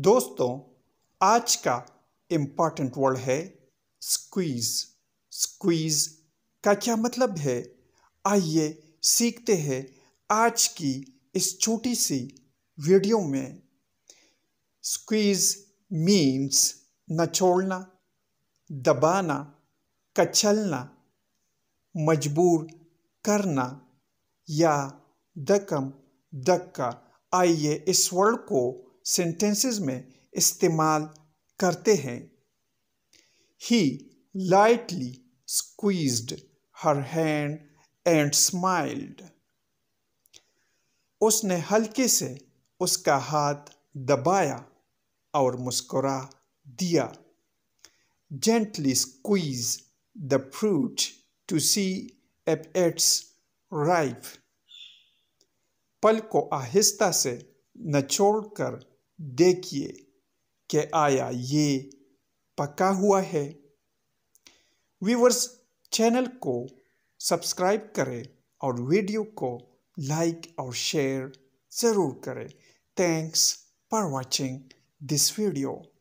दोस्तों आज का इम्पॉर्टेंट वर्ड है स्क्वीज स्क्वीज का क्या मतलब है आइए सीखते हैं आज की इस छोटी सी वीडियो में स्क्वीज मीन्स नचोड़ना दबाना कचलना मजबूर करना या दकम दक्का आइए इस वर्ड को सेंटेंसेस में इस्तेमाल करते हैं he lightly squeezed her hand and smiled उसने हल्के से उसका हाथ दबाया और मुस्कुरा दिया gently squeeze the fruit to see if it's ripe पल को आहिस्ता से नचोड़कर देखिए कि आया ये पका हुआ है व्यूवर्स चैनल को सब्सक्राइब करें और वीडियो को लाइक और शेयर ज़रूर करें thanks for watching this video